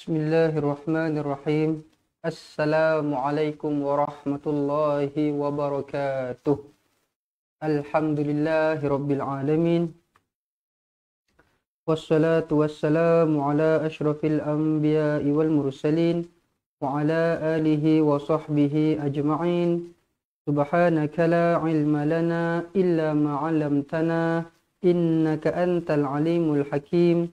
Bismillahirrahmanirrahim. Assalamualaikum warahmatullahi wabarakatuh. Alhamdulillahirabbil alamin. Wassalatu wassalamu ala asyrafil anbiya'i wal mursalin wa ala alihi wa sahbihi ajma'in. Subhanaka la ilma lana illa ma 'allamtana innaka antal alimul hakim.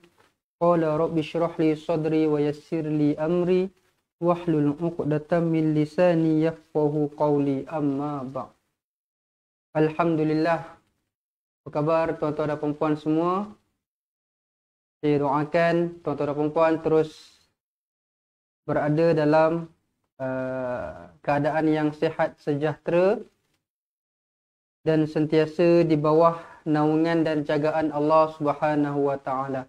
Qala rabbi syrah li sadri wa yassir li amri wa hlul uqdatan min lisani yafqahu qawli amma ba' Alhamdulillah Apa khabar tuan-tuan dan perempuan semua Saya doakan tuan-tuan dan perempuan terus Berada dalam uh, keadaan yang sihat sejahtera Dan sentiasa di bawah naungan dan jagaan Allah Subhanahu Wa Taala.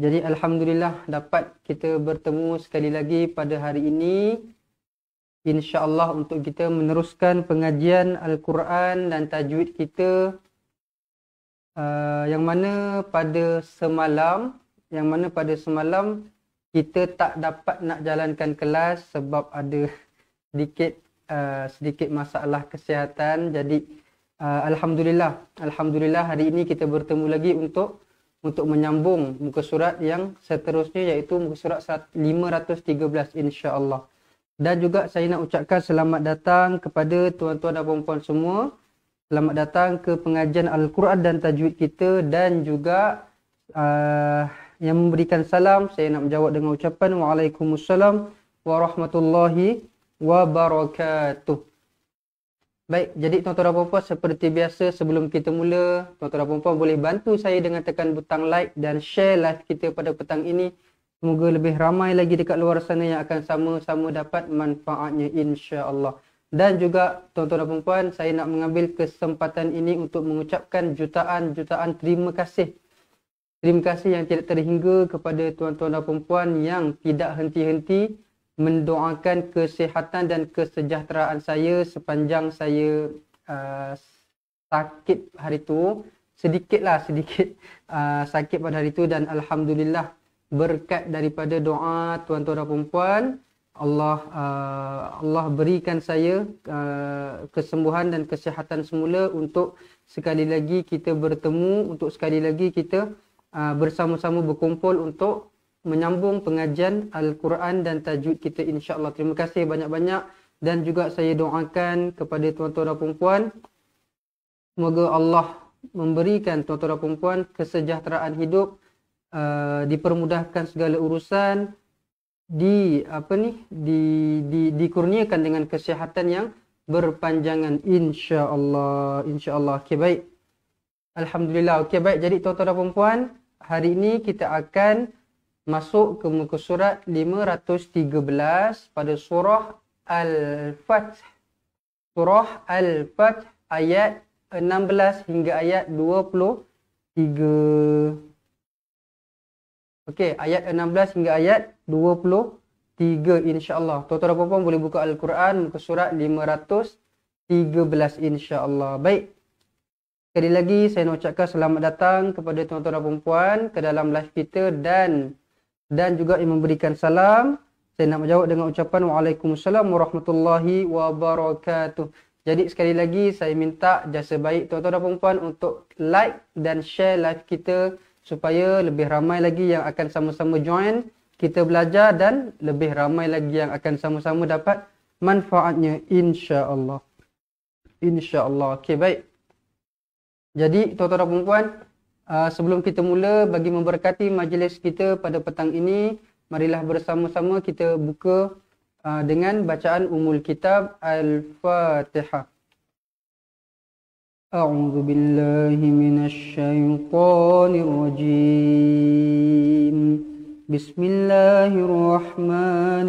Jadi alhamdulillah dapat kita bertemu sekali lagi pada hari ini insya-Allah untuk kita meneruskan pengajian al-Quran dan tajwid kita uh, yang mana pada semalam yang mana pada semalam kita tak dapat nak jalankan kelas sebab ada sedikit uh, sedikit masalah kesihatan jadi uh, alhamdulillah alhamdulillah hari ini kita bertemu lagi untuk untuk menyambung muka surat yang seterusnya iaitu muka surat 513 insya-Allah. Dan juga saya nak ucapkan selamat datang kepada tuan-tuan dan puan-puan semua. Selamat datang ke pengajian Al-Quran dan tajwid kita dan juga uh, yang memberikan salam saya nak menjawab dengan ucapan waalaikumsalam warahmatullahi wabarakatuh. Baik, jadi tuan-tuan dan puan-puan seperti biasa sebelum kita mula, tuan-tuan dan puan-puan boleh bantu saya dengan tekan butang like dan share live kita pada petang ini. Semoga lebih ramai lagi dekat luar sana yang akan sama-sama dapat manfaatnya insya-Allah. Dan juga tuan-tuan dan puan-puan, saya nak mengambil kesempatan ini untuk mengucapkan jutaan-jutaan terima kasih. Terima kasih yang tidak terhingga kepada tuan-tuan dan puan-puan yang tidak henti-henti mendoakan kesihatan dan kesejahteraan saya sepanjang saya uh, sakit hari itu sedikitlah sedikit uh, sakit pada hari itu dan alhamdulillah berkat daripada doa tuan-tuan dan puan Allah uh, Allah berikan saya uh, kesembuhan dan kesihatan semula untuk sekali lagi kita bertemu untuk sekali lagi kita uh, bersama-sama berkumpul untuk menyambung pengajian Al-Quran dan tajwid kita insya-Allah. Terima kasih banyak-banyak dan juga saya doakan kepada tuan-tuan dan puan semoga Allah memberikan tuan-tuan dan puan kesejahteraan hidup, uh, dipermudahkan segala urusan, di apa ni? di di dikurniakan dengan kesihatan yang berpanjangan insya-Allah. Insya-Allah. Okey baik. Alhamdulillah. Okey baik. Jadi tuan-tuan dan puan hari ini kita akan masuk ke muka surat 513 pada surah al Fatih, Surah al Fatih ayat 16 hingga ayat 23. Okey, ayat 16 hingga ayat 23 insya-Allah. Tuan-tuan apa pun boleh buka Al-Quran muka surat 513 insya-Allah. Baik. Sekali lagi saya nak ucapkan selamat datang kepada tuan-tuan dan puan-puan ke dalam live kita dan dan juga yang memberikan salam saya nak menjawab dengan ucapan Waalaikumsalam Warahmatullahi Wabarakatuh jadi sekali lagi saya minta jasa baik tuan-tuan dan perempuan untuk like dan share live kita supaya lebih ramai lagi yang akan sama-sama join kita belajar dan lebih ramai lagi yang akan sama-sama dapat manfaatnya insya-Allah. Insya-Allah. Okey baik. Jadi tuan-tuan dan puan Ah, sebelum kita mula bagi memberkati majlis kita pada petang ini, marilah bersama-sama kita buka ah, dengan bacaan umul kitab Al-Fatihah. أعوذ بالله من الشيطان الرجيم بسم الله الرحمن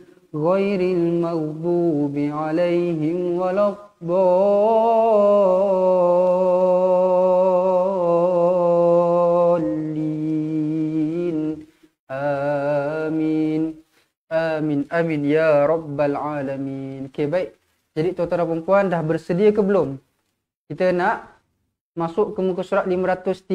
غير المغضوب عليهم ولا الضالين آمين آمين آمين يا رب العالمين Okay, baik. Jadi tuan-tuan dan puan dah bersedia ke belum? Kita nak masuk ke muka surat 513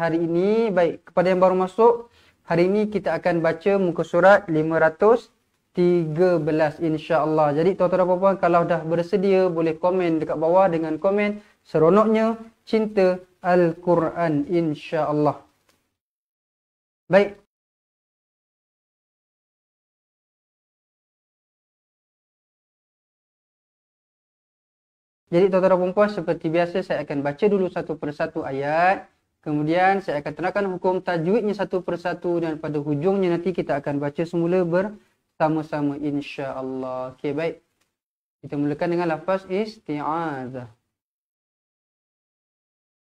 hari ini. Baik, kepada yang baru masuk, hari ini kita akan baca muka surat 513. 13 insya-Allah. Jadi tuan-tuan dan puan-puan kalau dah bersedia boleh komen dekat bawah dengan komen seronoknya cinta al-Quran insya-Allah. Baik. Jadi tuan-tuan dan puan-puan seperti biasa saya akan baca dulu satu persatu ayat Kemudian saya akan terangkan hukum tajwidnya satu persatu dan pada hujungnya nanti kita akan baca semula ber sama-sama insya-Allah. Okey, baik. Kita mulakan dengan lafaz isti'adzah.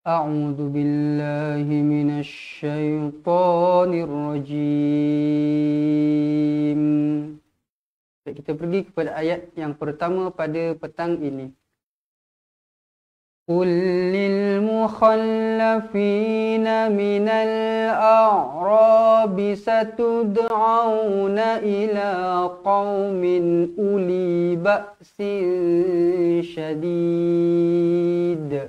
A'udzu billahi minasy syaithanir rajim. Baik, kita pergi kepada ayat yang pertama pada petang ini. قل للمخلفين من الأعراب ستدعون إلى قوم أولي بأس شديد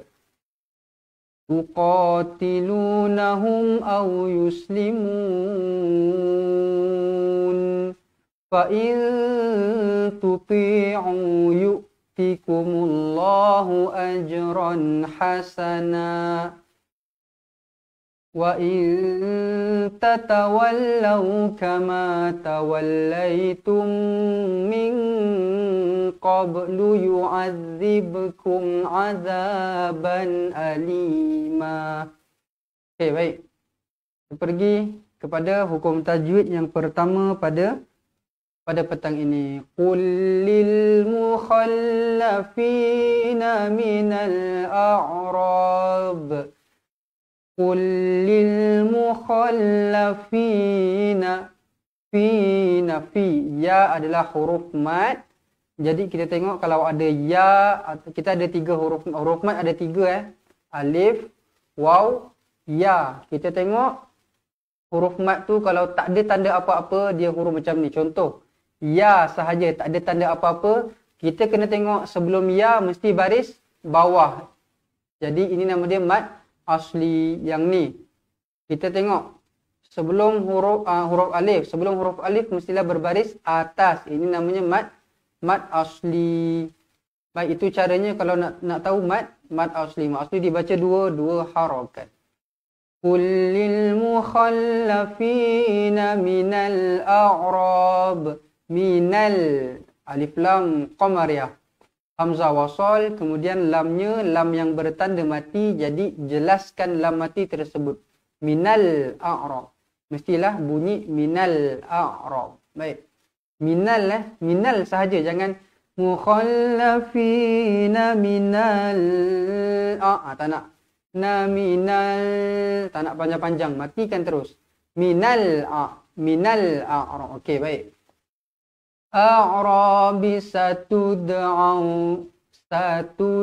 تقاتلونهم أو يسلمون فإن تطيعوا يؤمنون يؤتكم الله أجرا حسنا وإن تتولوا كما توليتم من قبل يعذبكم عذابا أليما Okay, baik. Kita pergi kepada hukum tajwid yang pertama pada pada petang ini qul lil mukhallafina minal a'rab qul lil mukhallafina fi nafi ya adalah huruf mat jadi kita tengok kalau ada ya kita ada tiga huruf huruf mat ada tiga eh alif waw ya kita tengok huruf mat tu kalau tak ada tanda apa-apa dia huruf macam ni contoh ya sahaja tak ada tanda apa-apa kita kena tengok sebelum ya mesti baris bawah jadi ini nama dia mad asli yang ni kita tengok sebelum huruf uh, huruf alif sebelum huruf alif mestilah berbaris atas ini namanya mad mad asli baik itu caranya kalau nak nak tahu mad mad asli mad asli dibaca dua dua harakat Kullil mukhallafina minal a'rab minal alif lam qamariyah hamzah wasal kemudian lamnya lam yang bertanda mati jadi jelaskan lam mati tersebut minal a'rab mestilah bunyi minal a'rab baik minal eh minal sahaja jangan mukhallafina minal a ah tak nak na minal tak nak panjang-panjang matikan terus minal a minal a okey baik A'rabi satu da'au satu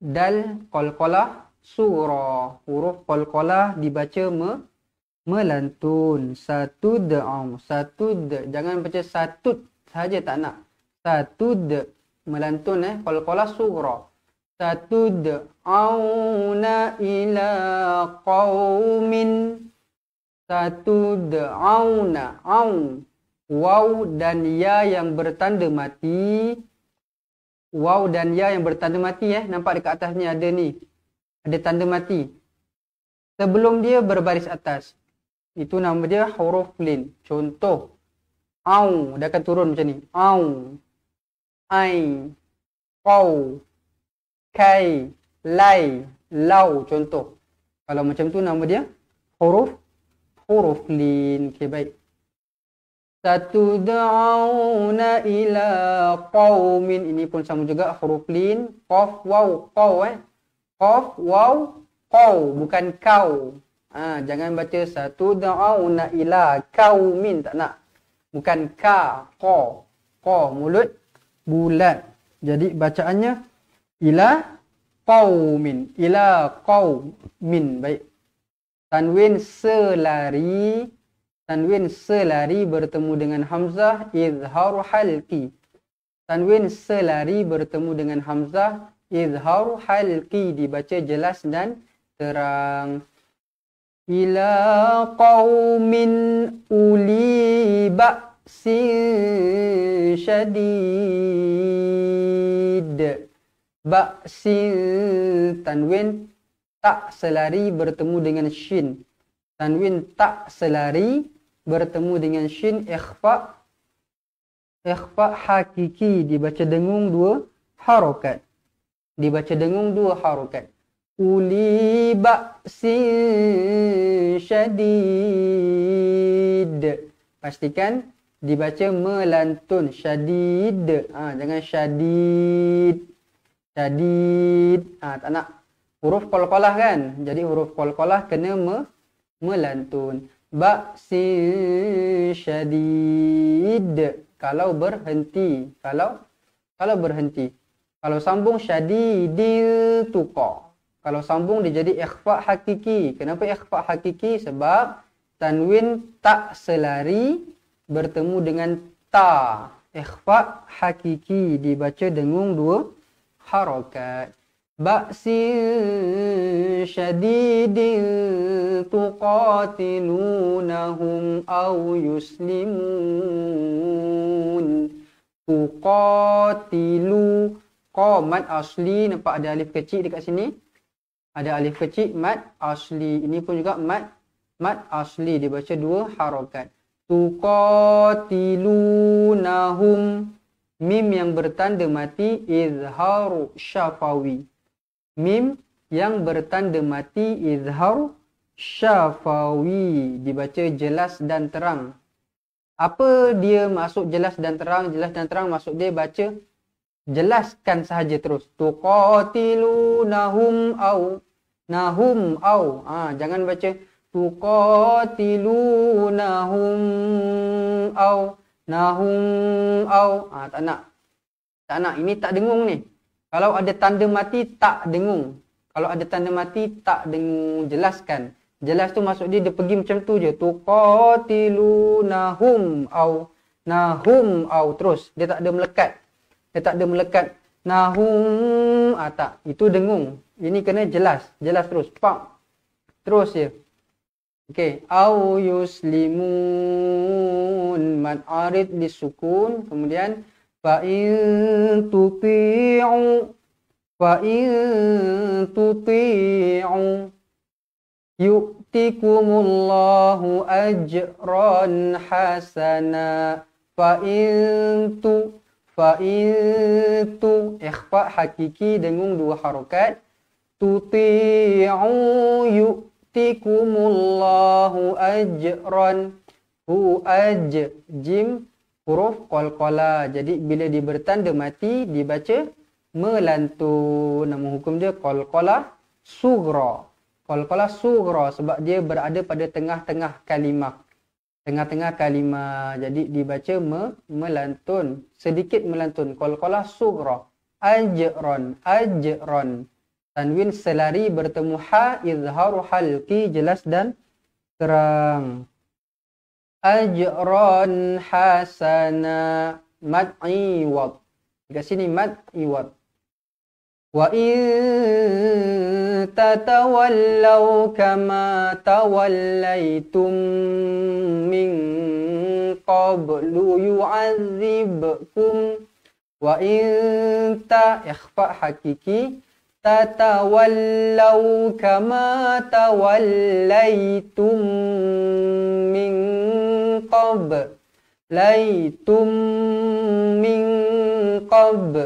dal kolkola, surah huruf kolkola dibaca me melantun satu da'au satu jangan baca satu saja tak nak satu melantun eh Kolkola surah satu da'auna ila qaumin satu da'auna aun waw dan ya yang bertanda mati waw dan ya yang bertanda mati eh nampak dekat atas ni ada ni ada tanda mati sebelum dia berbaris atas itu nama dia huruf lin contoh au dia akan turun macam ni au ai qau kai lai lau contoh kalau macam tu nama dia huruf huruf lin okey baik satu Satud'auna ila qawmin Ini pun sama juga huruf lin Qaf, waw, qaw eh Qaf, waw, qaw Bukan kau ha, Jangan baca satu Satud'auna ila qawmin Tak nak Bukan ka, qa Qa, mulut Bulat Jadi bacaannya Ila qawmin Ila qawmin Baik Tanwin selari Selari Tanwin selari bertemu dengan Hamzah izharu halki. Tanwin selari bertemu dengan Hamzah izharu halki dibaca jelas dan terang. Ila qaumin uli ba'si syadid. Ba'si tanwin tak selari bertemu dengan shin. Tanwin tak selari bertemu dengan shin ikhfa ikhfa hakiki dibaca dengung dua harakat dibaca dengung dua harakat uli ba syadid pastikan dibaca melantun syadid ha, jangan syadid syadid ha, tak nak huruf qalqalah kan jadi huruf qalqalah kena me, melantun ba'sin syadid kalau berhenti kalau kalau berhenti kalau sambung syadidil tuqa kalau sambung dia jadi ikhfa hakiki kenapa ikhfa hakiki sebab tanwin tak selari bertemu dengan ta ikhfa hakiki dibaca dengung dua harokat بأس شديد تقاتلونهم أو يسلمون تقاتلو قامت أصلي نبقى ada alif kecil dekat sini ada alif kecil mat asli ini pun juga mat mat asli dia baca dua harokat tuqatilunahum mim yang bertanda mati izharu syafawi mim yang bertanda mati izhar syafawi dibaca jelas dan terang apa dia masuk jelas dan terang jelas dan terang masuk dia baca jelaskan sahaja terus tuqatilunahum au nahum au ah ha, jangan baca tuqatilunahum au nahum au ah ha, tak nak tak nak ini tak dengung ni kalau ada tanda mati tak dengung. Kalau ada tanda mati tak dengung jelaskan. Jelas tu maksud dia dia pergi macam tu je. Tuqatilunahum au nahum au terus. Dia tak ada melekat. Dia tak ada melekat. Nahum ah tak. Itu dengung. Ini kena jelas. Jelas terus. Pak. Terus je. Okey, au yuslimun man arid disukun kemudian فَإِن تُطِيعُوا فَإِن تُطِيعُوا يُؤْتِكُمُ اللَّهُ أَجْرًا حَسَنًا فَإِن تُ فَإِن إِخْفَاء حَقِيقِي دَنْغُمْ دُوَ حَرُكَات تُطِيعُوا يُؤْتِكُمُ اللَّهُ أَجْرًا هُوَ أَجْ جِمْ huruf qalqala. Jadi bila dia bertanda mati dibaca melantun. Nama hukum dia qalqala sugra. Qalqala sugra sebab dia berada pada tengah-tengah kalimah. Tengah-tengah kalimah. Jadi dibaca me melantun. Sedikit melantun. Qalqala sugra. Ajran. Ajran. Tanwin selari bertemu ha izharu halki jelas dan terang. ajran hasana mad iwad di sini mad iwad wa in tatawallaw kama tawallaitum min qablu yu'adzibkum wa in ta ikhfa hakiki تتولوا كما توليتم من قبل ليتم min قبل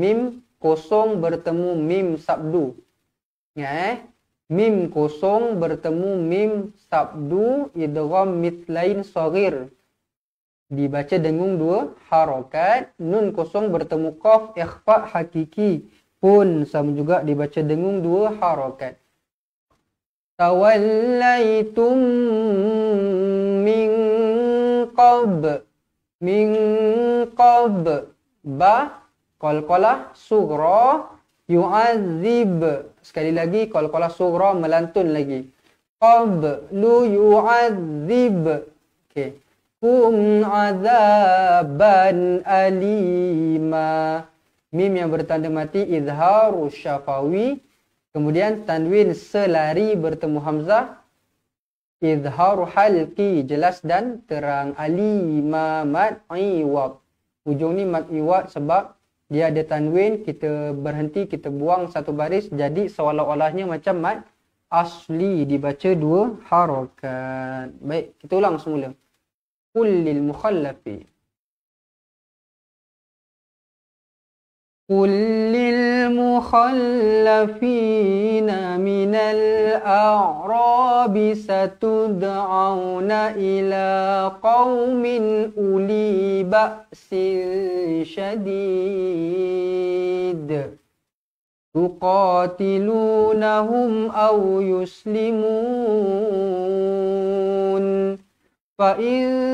Mim kosong bertemu mim sabdu ya eh? mim kosong bertemu mim sabdu idgham mitlain saghir dibaca dengung dua harokat nun kosong bertemu qaf ikhfa hakiki pun sama juga dibaca dengung dua harokat. Tawallaitum min qab min qab ba qalqalah sughra yu'azzib sekali lagi qalqalah sughra melantun lagi qab lu yu'azzib okey kum azaban alima Mim yang bertanda mati izhar syafawi. Kemudian tanwin selari bertemu hamzah. Izhar halqi jelas dan terang. Ali ma mat iwab. Ujung ni mat iwab sebab dia ada tanwin. Kita berhenti, kita buang satu baris. Jadi seolah-olahnya macam mat asli dibaca dua harakat. Baik, kita ulang semula. Kullil mukhallafin. قل للمخلفين من الأعراب ستدعون إلى قوم أولي بأس شديد تقاتلونهم أو يسلمون فإن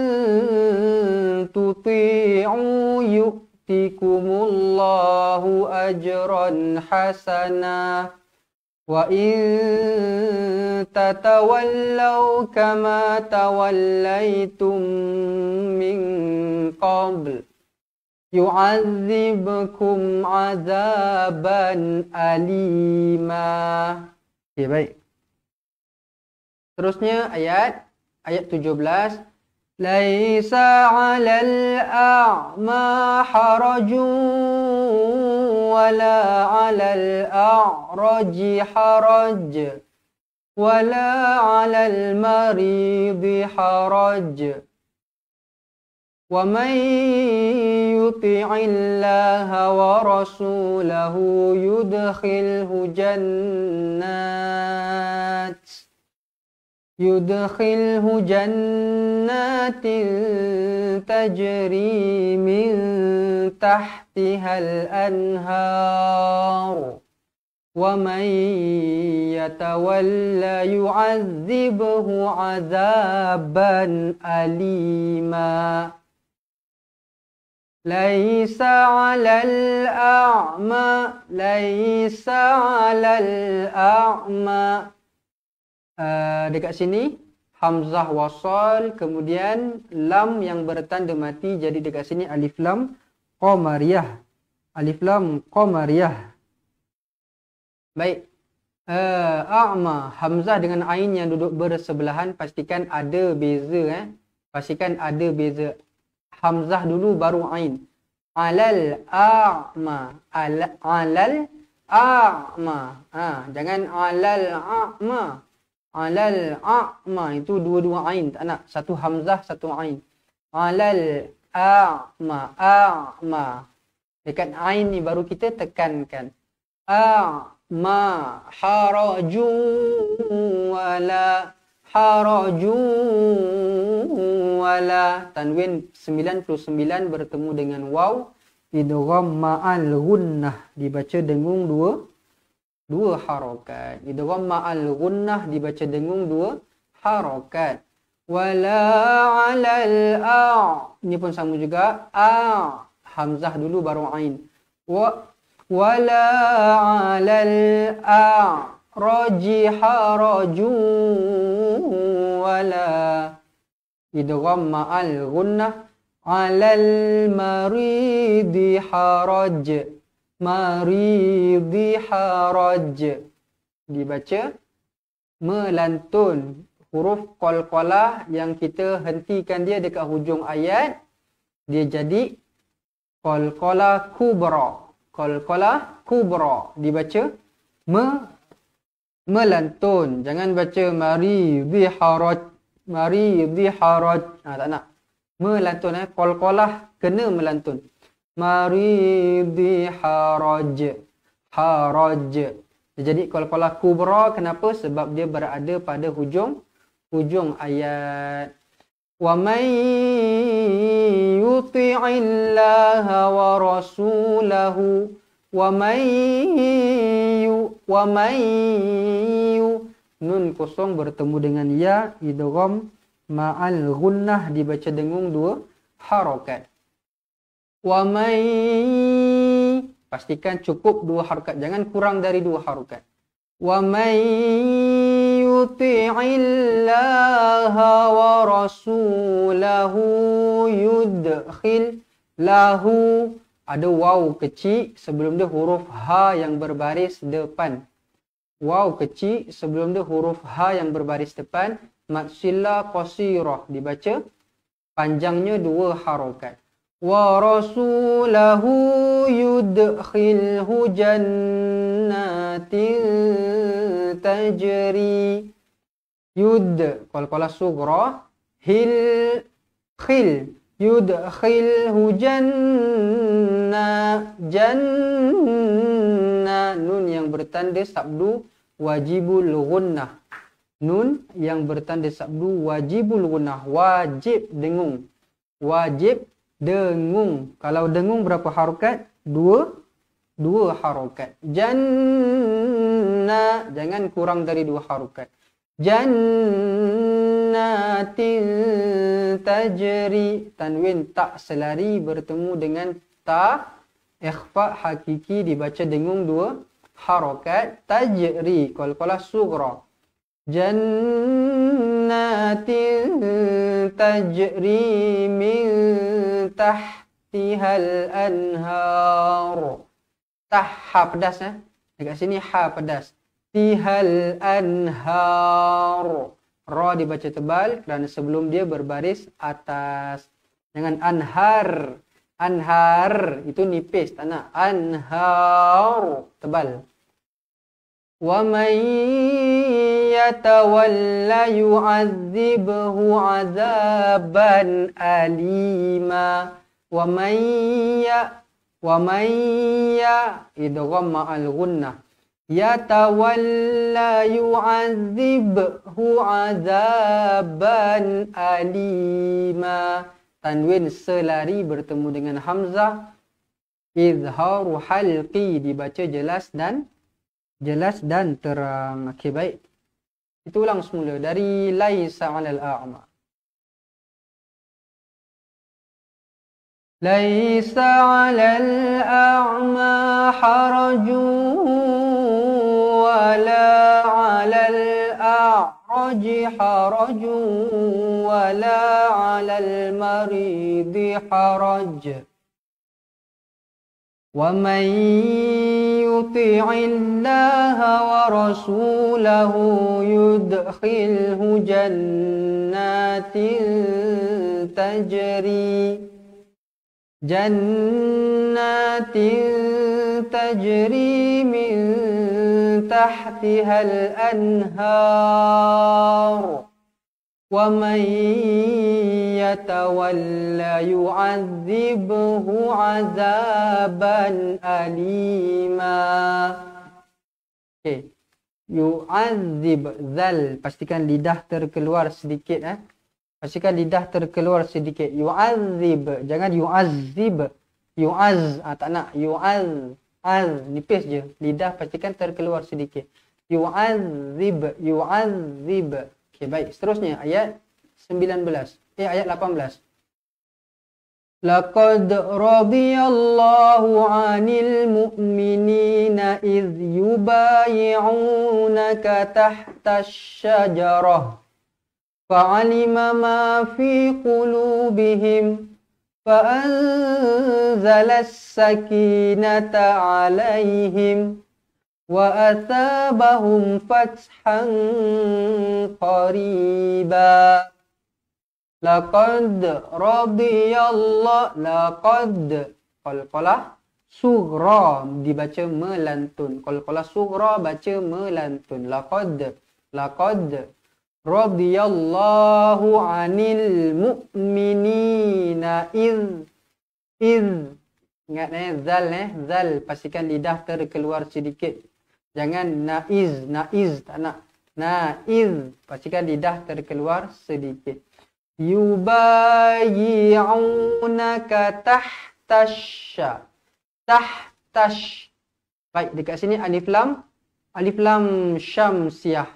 تطيعوا يؤمنون يُؤْتِكُمُ أَجْرًا حَسَنًا وَإِن تَتَوَلَّوْا كَمَا تَوَلَّيْتُم مِّن قَبْلُ يُعَذِّبْكُمْ عَذَابًا أَلِيمًا Okay, baik. Seterusnya ayat, ayat 17. ليس على الأعمى حرج ولا على الأعرج حرج ولا على المريض حرج ومن يطع الله ورسوله يدخله جنات يدخله جنات تجري من تحتها الأنهار ومن يتولى يعذبه عذابا أليما ليس على الأعمى ليس على الأعمى uh, dekat sini hamzah wasal kemudian lam yang bertanda mati jadi dekat sini alif lam qamariyah alif lam qamariyah baik uh, a'ma hamzah dengan ain yang duduk bersebelahan pastikan ada beza eh pastikan ada beza hamzah dulu baru ain alal a'ma Al alal a'ma ha jangan alal a'ma Alal a'ma itu dua-dua ain tak nak satu hamzah satu ain. Alal a'ma a'ma dekat ain ni baru kita tekankan. A'ma haraju wala haraju wala tanwin 99 bertemu dengan waw idgham ma'al gunnah dibaca dengung dua dua harokat. Idgamma al-gunnah dibaca dengung dua harokat. Wala al a' Ini pun sama juga. A' Hamzah dulu baru a'in. Wa wala al a' Raji haraju wala Idgamma al-gunnah alal maridi harajah maridhi haraj dibaca melantun huruf kol qalqalah yang kita hentikan dia dekat hujung ayat dia jadi kol-kolah qalqalah kubra qalqalah kubra dibaca me melantun jangan baca maridhi haraj maridhi haraj ha, tak nak melantun eh qalqalah kena melantun maridi haraj haraj jadi kalau kalau kubra kenapa sebab dia berada pada hujung hujung ayat wa may yuti'illaha wa rasulahu wa may wa may nun kosong bertemu dengan ya idgham ma'al gunnah dibaca dengung dua harakat wa mai pastikan cukup dua harokat jangan kurang dari dua harokat. wa mai yuti'illaha wa rasulahu yudkhil lahu ada waw kecil sebelum dia huruf h ha yang berbaris depan waw kecil sebelum dia huruf h ha yang berbaris depan matsilla qasirah dibaca panjangnya dua harokat. ورسوله يدخله جنات تجري يد قل قل الصغرى هل خل يدخله جنة جنة nun yang bertanda sabdu wajibul gunnah nun yang bertanda sabdu wajibul gunnah wajib dengung wajib Dengung. Kalau dengung berapa harokat? Dua. Dua harokat. Janna. Jangan kurang dari dua harokat. Jannatin tajri. Tanwin tak selari bertemu dengan ta. Ikhfa hakiki dibaca dengung dua harokat. Tajri. Kalau-kalau sugro. جنات تجري من تحتها الأنهار تح pedas ya dekat sini ha pedas tihal anhar ra dibaca tebal kerana sebelum dia berbaris atas dengan anhar anhar itu nipis tak nak anhar tebal ومن يتول يعذبه عذابا أليما ومن ي ومن ي إدغام الغنة يتولى يعذبه عذابا أليما تنوين سلاري bertemu dengan Hamzah إظهار حلقي dibaca jelas dan jelas dan terang. Okey baik. Kita ulang semula dari laisa 'alal a'ma. Laisa 'alal a'ma haraju wala 'alal a'raj haraju wala 'alal marid haraju ومن يطع الله ورسوله يدخله جنات تجري جنات تجري من تحتها الأنهار ومن يتول يعذبه عذابا أليما okay. يعذب ذل pastikan lidah terkeluar sedikit eh pastikan lidah terkeluar sedikit يعذب jangan يعذب يعذ ah, tak nak يعذ az nipis je lidah pastikan terkeluar sedikit يعذب يعذب Okay baik. Seterusnya ayat 19. Eh ayat 18. Laqad radiyallahu 'anil mu'minina idh yubay'unaka tahtash shajarah. Fa'alima ma fi qulubihim fa'anzalas sakinata 'alayhim. وأثابهم فتحا قريبا لقد رضي الله لقد قلقلة سغرى dibaca melantun قلقلة سغرى baca melantun لقد لقد رضي الله عن المؤمنين إذ إذ ingat eh zal eh zal pastikan lidah terkeluar sedikit Jangan naiz, naiz tak nak. Naiz. Pastikan lidah terkeluar sedikit. Yubayi'unaka tahtash. Tahtash. Baik, dekat sini alif lam. Alif lam syamsiah.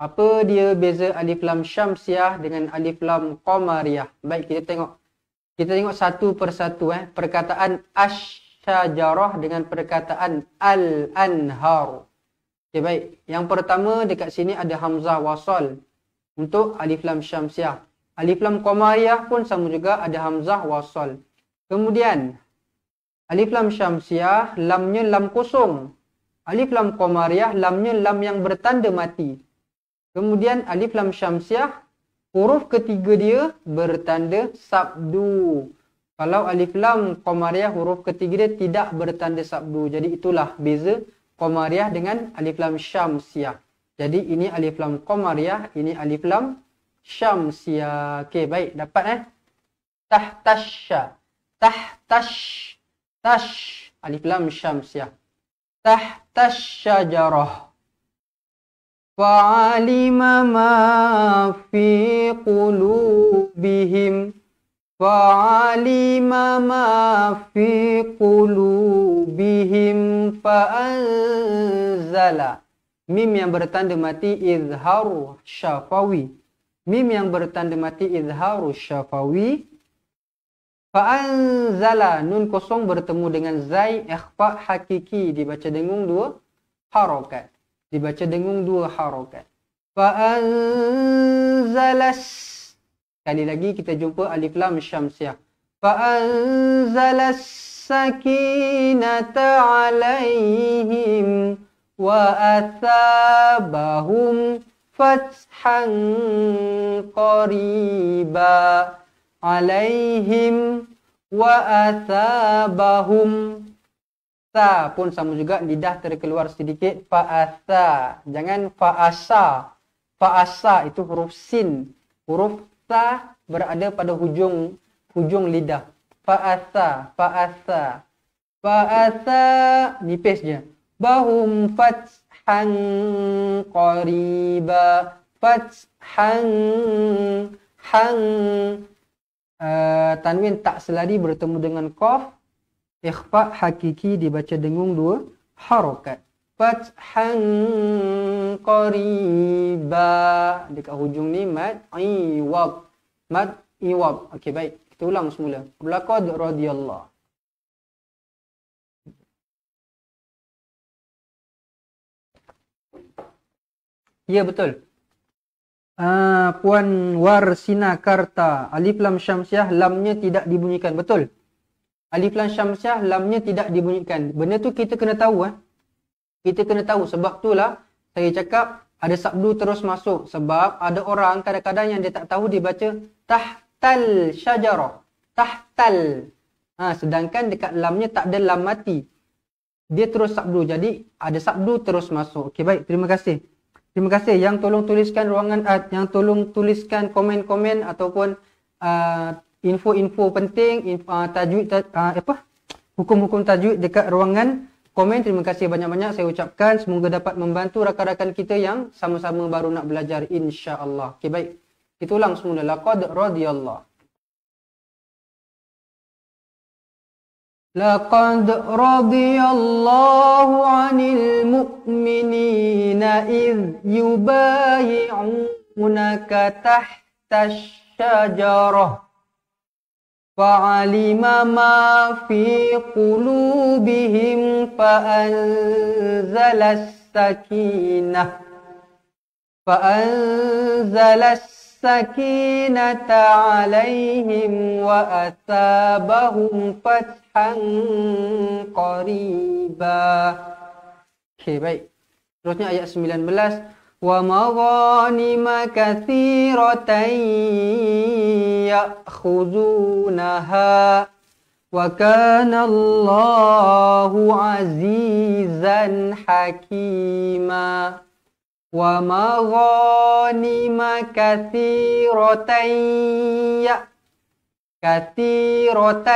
Apa dia beza alif lam syamsiah dengan alif lam qamariah? Baik, kita tengok. Kita tengok satu persatu eh. Perkataan ash syajarah dengan perkataan al anhar Okey baik. Yang pertama dekat sini ada hamzah wasal untuk alif lam syamsiah. Alif lam qamariah pun sama juga ada hamzah wasal. Kemudian alif lam syamsiah lamnya lam kosong. Alif lam qamariah lamnya lam yang bertanda mati. Kemudian alif lam syamsiah huruf ketiga dia bertanda sabdu. Kalau alif lam qomariyah huruf ketiga dia tidak bertanda sabdu. Jadi itulah beza qomariyah dengan alif lam syamsiah. Jadi ini alif lam qomariyah, ini alif lam syamsiah. Okey, baik, dapat eh? tahtasha Tahtash. Tash. Alif lam syamsiah. Tahtasyajarah. Fa'alima ma fi qulubihim. فعلم ما في قلوبهم فأنزل Mim yang bertanda mati izharu شفوي Mim yang bertanda mati izharu شفوي فأنزل Nun kosong bertemu dengan zai إخفاء hakiki dibaca dengung dua harokat dibaca dengung dua harokat فأنزل Sekali lagi kita jumpa alif lam syamsiah. Ya. Fa'anzala sakinata alaihim wa athabahum fathan qariba alaihim wa athabahum Ta pun sama juga lidah terkeluar sedikit fa'asa. Jangan fa'asa. Fa'asa itu huruf sin. Huruf sa berada pada hujung hujung lidah. Fa'asa, fa'asa, fa'asa asa. Fa asa nipis je. Bahum fathan qariba. fat hang uh, eh, tanwin tak selari bertemu dengan qaf ikhfa hakiki dibaca dengung dua harokat fathan qariba dekat hujung ni mad iwab mad iwab okey baik kita ulang semula laqad radiyallahu Ya betul. uh, puan War Sinakarta, Alif Lam Syamsiah lamnya tidak dibunyikan. Betul. Alif Lam Syamsiah lamnya tidak dibunyikan. Benda tu kita kena tahu eh. Kita kena tahu sebab itulah saya cakap ada sabdu terus masuk sebab ada orang kadang-kadang yang dia tak tahu dia baca tahtal syajarah. Tahtal. Ha, sedangkan dekat lamnya tak ada lam mati. Dia terus sabdu. Jadi ada sabdu terus masuk. Okey baik, terima kasih. Terima kasih yang tolong tuliskan ruangan ad eh, yang tolong tuliskan komen-komen ataupun eh, info-info uh, penting, info, uh, eh, tajwid uh, apa? Hukum-hukum tajwid dekat ruangan komen terima kasih banyak-banyak saya ucapkan semoga dapat membantu rakan-rakan kita yang sama-sama baru nak belajar insya-Allah. Okey baik. Itu langsung mula laqad radiyallahu لقد رضي الله عن المؤمنين إذ يبايعونك تحت فعلم ما في قلوبهم فأنزل السكينة فأنزل السكينة عليهم وأثابهم فتحا قريبا. Okay, baik. Seterusnya ayat 19. ومغانم كثيرة يأخذونها وكان الله عزيزا حكيما ومغانم كثيرة كثيرة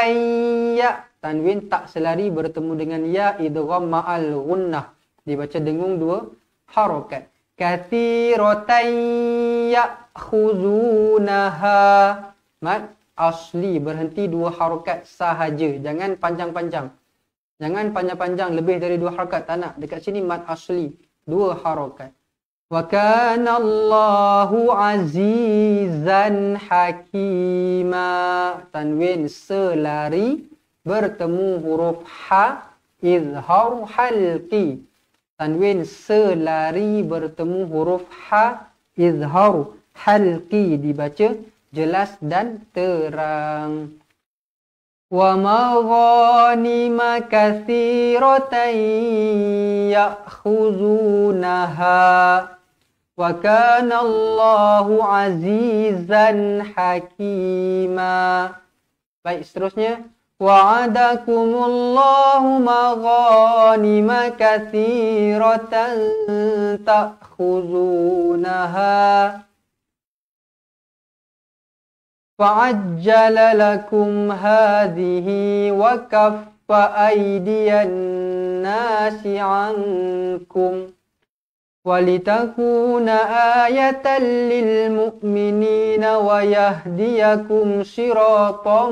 تنوين تأسلري bertemu dengan ya idgham ma'al gunnah dibaca dengung dua harakat kathiratan ya'khuzunaha. Mat asli berhenti dua harakat sahaja. Jangan panjang-panjang. Jangan panjang-panjang lebih dari dua harakat tak nak. Dekat sini mat asli dua harakat. Wa kana Allahu azizan hakima. Tanwin selari bertemu huruf ha izhar halki tanwin selari bertemu huruf ha izhar halqi dibaca jelas dan terang wa maghani makathiratan ya'khuzunaha wa kana Allahu azizan hakima baik seterusnya وعدكم الله مغانم كثيرة تأخذونها فعجل لكم هذه وكف أيدي الناس عنكم ولتكون آية للمؤمنين ويهديكم صراطا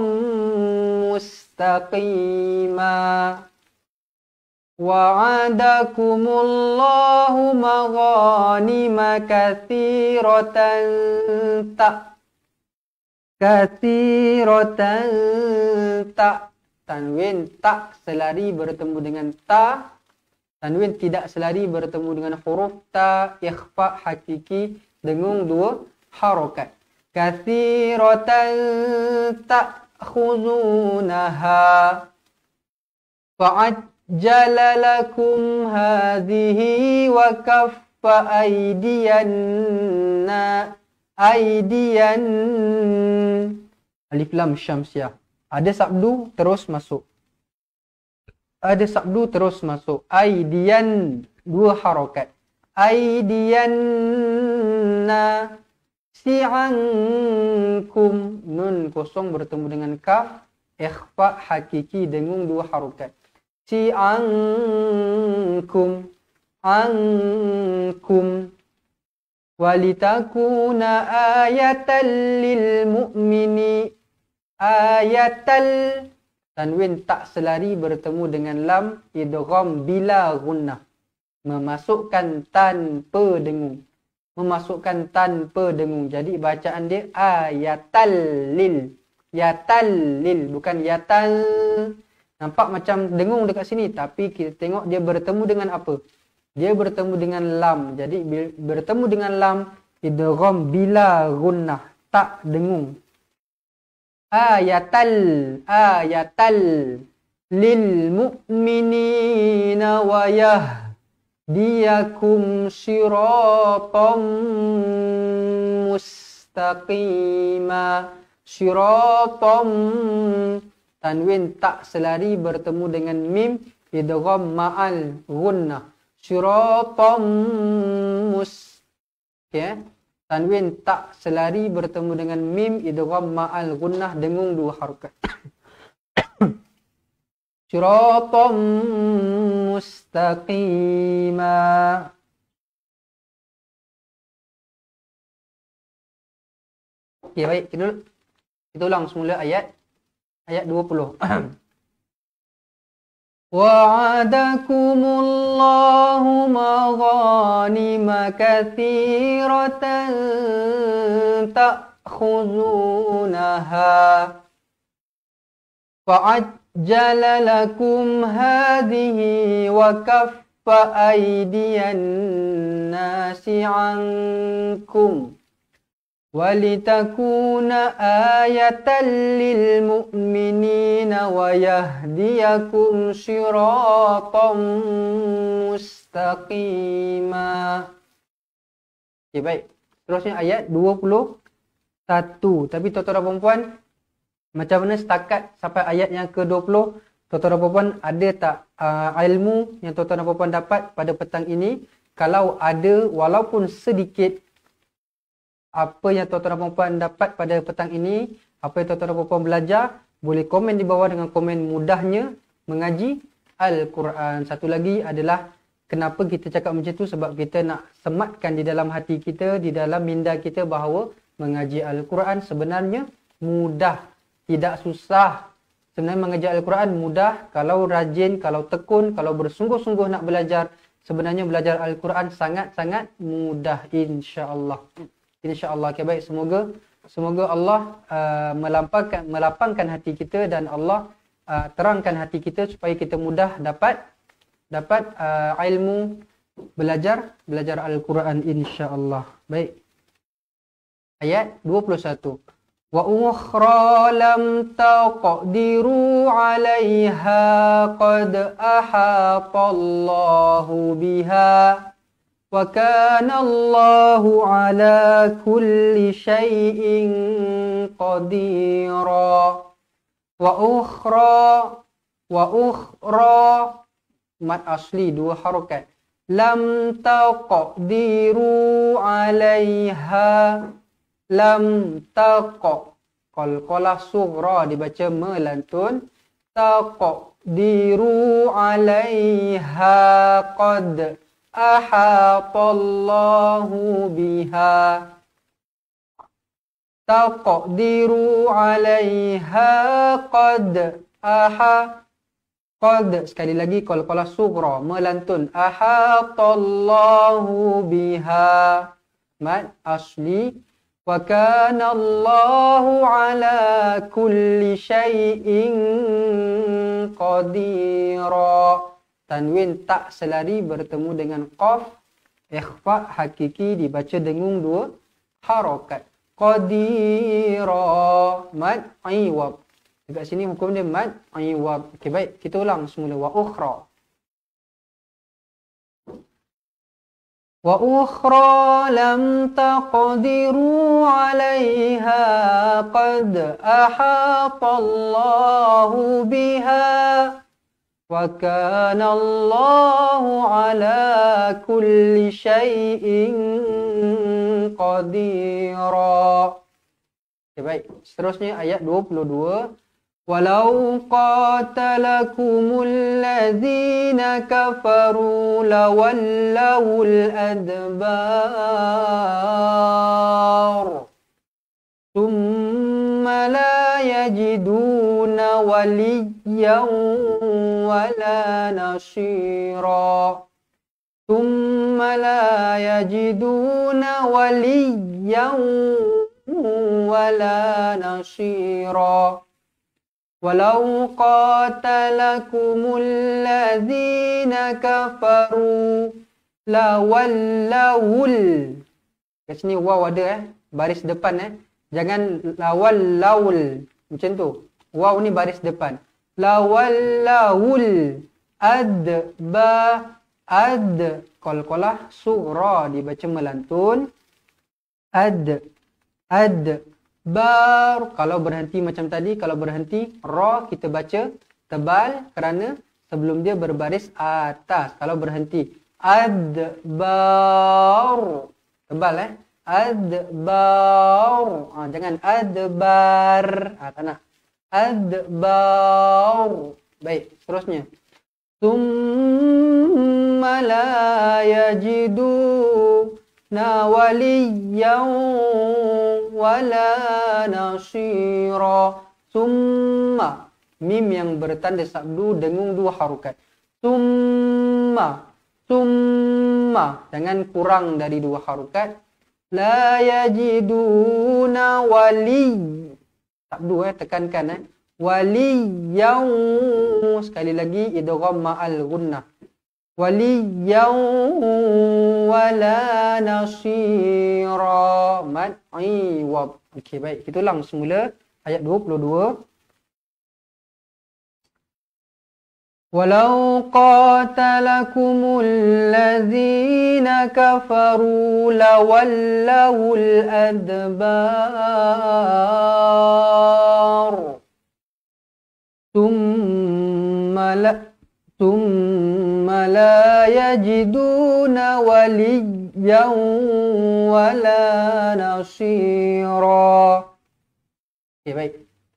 مستقيما مستقيما وعدكم الله مغانم كثيرة كثيرة tanwin tak selari bertemu dengan ta tanwin tidak selari bertemu dengan huruf ta ikhfa hakiki dengung dua harakat kathiratan ta تأخذونها فعجل لكم هذه وكف أيدي أيدي Alif Lam Syamsiah Ada sabdu terus masuk Ada sabdu terus masuk Aidian Dua harokat Aidian si'ankum nun kosong bertemu dengan kaf ikhfa hakiki dengung dua harokat si'ankum ankum walitakuna ayatan lil mu'mini ayatal tanwin tak selari bertemu dengan lam idgham bila gunnah memasukkan tanpa dengung memasukkan tanpa dengung. Jadi bacaan dia ayatal lil. Yatal lil bukan yatal. Nampak macam dengung dekat sini tapi kita tengok dia bertemu dengan apa? Dia bertemu dengan lam. Jadi bertemu dengan lam idgham bila gunnah, tak dengung. Ayatal ayatal lil mu'minina wa yah liyakum siratan mustaqima siratan tanwin tak selari bertemu dengan mim idgham ma'al gunnah siratan mustaqim ya tanwin tak selari bertemu dengan mim idgham ma'al gunnah dengung dua harakat صراطا مستقيما Okey baik kita kita ulang semula ayat ayat 20. وعدكم الله مغانم كثيرة تأخذونها فعد jalalakum hadhihi wa kaffa aydiyan nasi ankum wa litakuna ayatan lil mu'minina wa yahdiyakum siratan mustaqima Okay, baik. Terusnya ayat 21. Tapi tuan-tuan dan puan-puan, macam mana setakat sampai ayat yang ke-20 Tuan-tuan dan puan-puan ada tak uh, ilmu yang tuan-tuan dan puan-puan dapat pada petang ini Kalau ada walaupun sedikit Apa yang tuan-tuan dan puan-puan dapat pada petang ini Apa yang tuan-tuan dan puan-puan belajar Boleh komen di bawah dengan komen mudahnya Mengaji Al-Quran Satu lagi adalah Kenapa kita cakap macam tu? Sebab kita nak sematkan di dalam hati kita, di dalam minda kita bahawa mengaji Al-Quran sebenarnya mudah tidak susah sebenarnya mengajar Al-Quran mudah kalau rajin kalau tekun kalau bersungguh-sungguh nak belajar sebenarnya belajar Al-Quran sangat-sangat mudah insya-Allah insya-Allah okay, baik semoga semoga Allah uh, melapangkan hati kita dan Allah uh, terangkan hati kita supaya kita mudah dapat dapat uh, ilmu belajar belajar Al-Quran insya-Allah baik ayat 21 وأخرى لم تقدروا عليها قد أحاط الله بها وكان الله على كل شيء قديرا وأخرى وأخرى ما أصلي دو حركات لم تقدروا عليها lam taqaq qalqalah sughra dibaca melantun taqaq diru alaiha qad ahatallahu biha taqaq diru alaiha qad aha qad sekali lagi qalqalah sughra melantun ahatallahu biha mad asli وكان الله على كل شيء قدير تنوين تاء سلاري bertemu dengan قاف ikhfa hakiki dibaca dengung dua harakat قدير مد عيوب dekat sini hukum dia mad iwab okey baik kita ulang semula wa ukhra وأخرى لم تقدروا عليها قد أحاط الله بها وكان الله على كل شيء قديرا. Okay, baik. Seterusnya ayat 22 ولو قاتلكم الذين كفروا لولوا الأدبار ثم لا يجدون وليا ولا نصيرا ثم لا يجدون وليا ولا نصيرا Walau ولو قاتلكم الذين كفروا لولوا Kat sini waw ada eh Baris depan eh Jangan lawal laul Macam tu Waw ni baris depan Lawal laul Ad ba Ad Kol-kolah Surah dibaca melantun Ad Ad bar kalau berhenti macam tadi kalau berhenti ro kita baca tebal kerana sebelum dia berbaris atas kalau berhenti adbar tebal eh adbar ha, jangan adbar ha, tak nak adbar baik seterusnya summa la yajidu لَا وَلِيًّا وَلَا نَصِيرًا ثُمَّ mim yang bertanda sabdu dengung dua harukat summa, summa dengan kurang dari dua harukat la يَجِدُونَ وَلِيًّا sabdu eh tekankan eh وَلِيًّا sekali lagi idgham ma'al gunnah وليا ولا nasira mad'i wa Okey baik kita ulang semula ayat 22 ولو قاتلكم الذين كفروا لولوا الأدبار ثم لا ثم فلا يجدون وليا ولا نصيرا Okay, baik.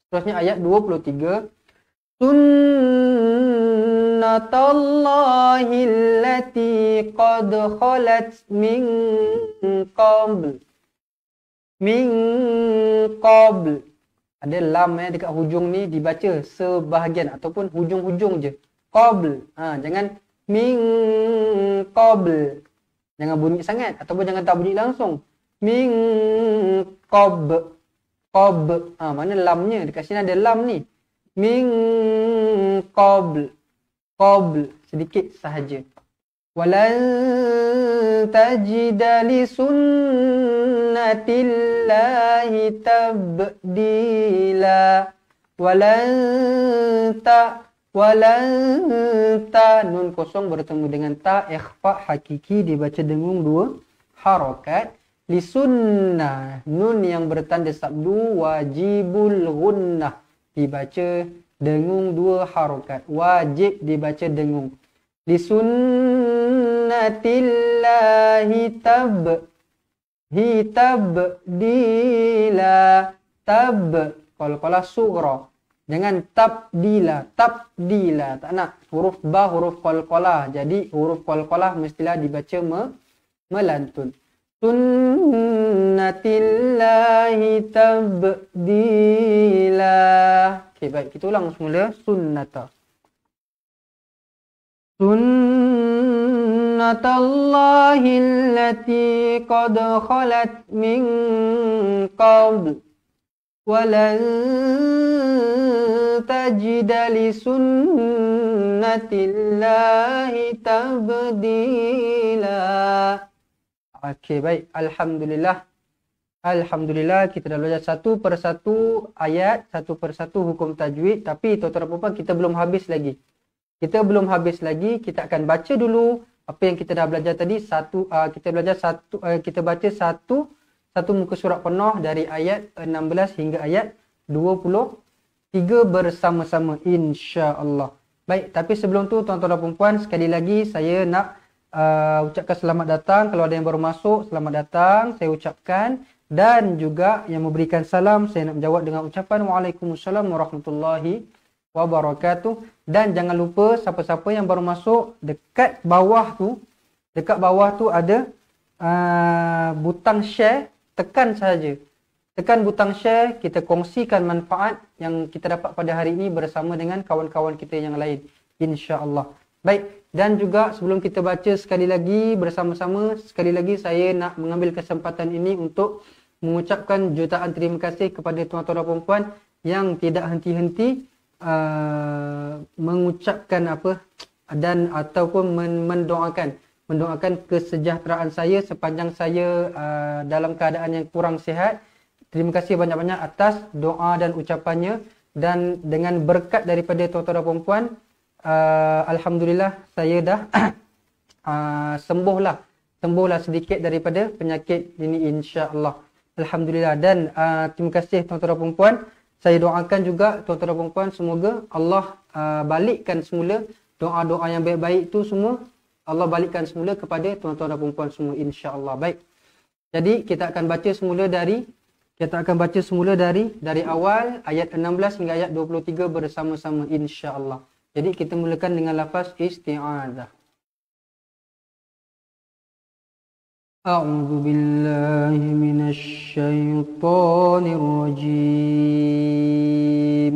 Seterusnya ayat 23. Sunnatallahi allati qad khalat min qabl. Min qabl. Ada lam eh, dekat hujung ni dibaca sebahagian ataupun hujung-hujung je. Qabl. Ha, jangan Ming qabl. Jangan bunyi sangat ataupun jangan tak bunyi langsung. Ming kobl, Qab. Ha, mana lamnya? Dekat sini ada lam ni. Ming kobl, Qabl. Sedikit sahaja. Walan tajida sunnatillahi tabdila. Walan tak walanta nun kosong bertemu dengan ta ikhfa hakiki dibaca dengung dua harokat lisunna nun yang bertanda sabdu wajibul gunnah dibaca dengung dua harokat wajib dibaca dengung li sunnatillahi tab hitab dila tab kalau kalau sugra Jangan tabdila, tabdila. Tak nak. Huruf ba, huruf qalqalah. Jadi huruf qalqalah mestilah dibaca me, melantun. Sunnatillahi tabdila. Okey, baik. Kita ulang semula. Sunnata. Sunnatallahi allati qad khalat min qabdu. ولن تجد لسنة Sunnatillahi تبديلا Okay, baik. Alhamdulillah. Alhamdulillah, kita dah belajar satu per satu ayat, satu per satu hukum tajwid. Tapi, tuan-tuan dan puan-puan, kita belum habis lagi. Kita belum habis lagi. Kita akan baca dulu apa yang kita dah belajar tadi. Satu, uh, kita belajar satu, uh, kita baca satu satu muka surat penuh dari ayat 16 hingga ayat 23 bersama-sama insya-Allah. Baik, tapi sebelum tu tuan-tuan dan puan sekali lagi saya nak uh, ucapkan selamat datang kalau ada yang baru masuk, selamat datang saya ucapkan dan juga yang memberikan salam saya nak menjawab dengan ucapan Waalaikumsalam warahmatullahi wabarakatuh dan jangan lupa siapa-siapa yang baru masuk dekat bawah tu dekat bawah tu ada uh, butang share tekan saja, Tekan butang share, kita kongsikan manfaat yang kita dapat pada hari ini bersama dengan kawan-kawan kita yang lain. InsyaAllah. Baik, dan juga sebelum kita baca sekali lagi bersama-sama, sekali lagi saya nak mengambil kesempatan ini untuk mengucapkan jutaan terima kasih kepada tuan-tuan dan puan-puan yang tidak henti-henti uh, mengucapkan apa dan ataupun mendoakan mendoakan kesejahteraan saya sepanjang saya uh, dalam keadaan yang kurang sihat. Terima kasih banyak-banyak atas doa dan ucapannya dan dengan berkat daripada tuan-tuan dan puan-puan, uh, alhamdulillah saya dah uh, sembuhlah. Sembuhlah sedikit daripada penyakit ini insya-Allah. Alhamdulillah dan uh, terima kasih tuan-tuan dan puan-puan. Saya doakan juga tuan-tuan dan puan-puan semoga Allah uh, balikkan semula doa-doa yang baik-baik itu semua Allah balikkan semula kepada tuan-tuan dan perempuan semua insya-Allah. Baik. Jadi kita akan baca semula dari kita akan baca semula dari dari awal ayat 16 hingga ayat 23 bersama-sama insya-Allah. Jadi kita mulakan dengan lafaz isti'adzah. A'udzu billahi minasy syaithanir rajim.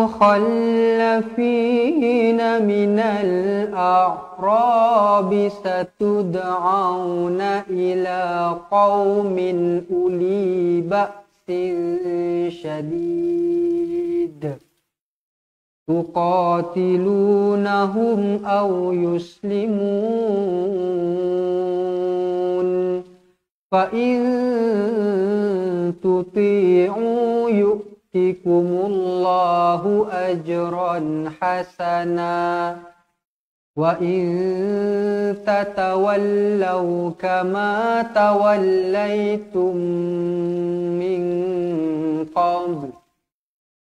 المخلفين من الأعراب ستدعون إلى قوم أولي بأس شديد تقاتلونهم أو يسلمون فإن تطيعوا يؤمنون يؤتكم الله أجرا حسنا وإن تتولوا كما توليتم من قبل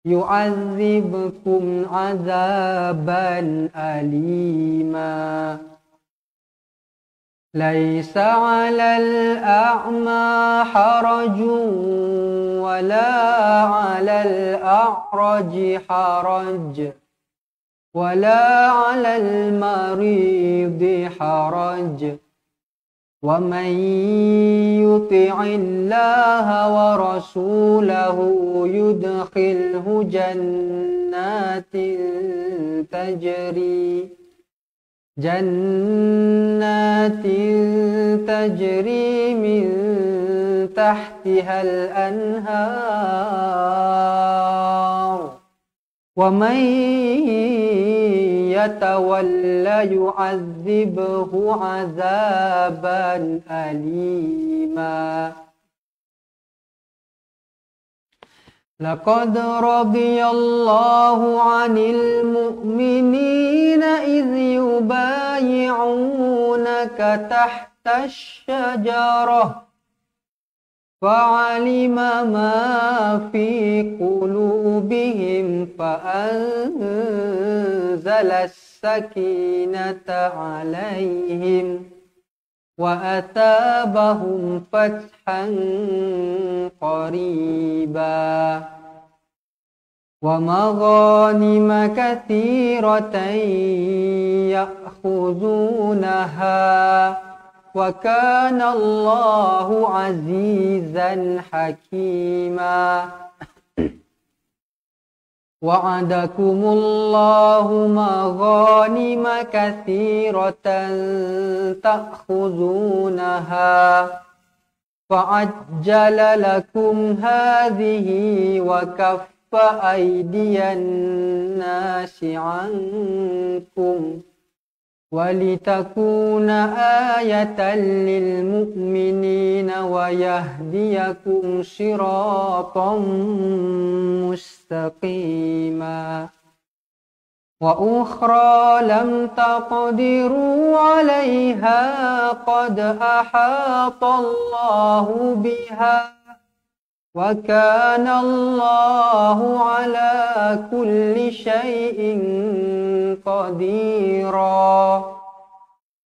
يعذبكم عذابا أليما ليس على الأعمى حرج ولا على الأعرج حرج ولا على المريض حرج ومن يطع الله ورسوله يدخله جنات تجري جنات تجري من تحتها الأنهار ومن يتولى يعذبه عذابا أليما لقد رضي الله عن المؤمنين إذ يبايعونك تحت الشجرة فعلم ما في قلوبهم فأنزل السكينة عليهم وأتابهم فتحا قريبا ومغانم كثيرة يأخذونها وكان الله عزيزا حكيما وعدكم الله مغانم كثيرة تأخذونها فعجل لكم هذه وكف أيدي الناس عنكم ولتكون آية للمؤمنين ويهديكم صراطا مستقيما وأخرى لم تقدروا عليها قد أحاط الله بها وكان الله على كل شيء قديرا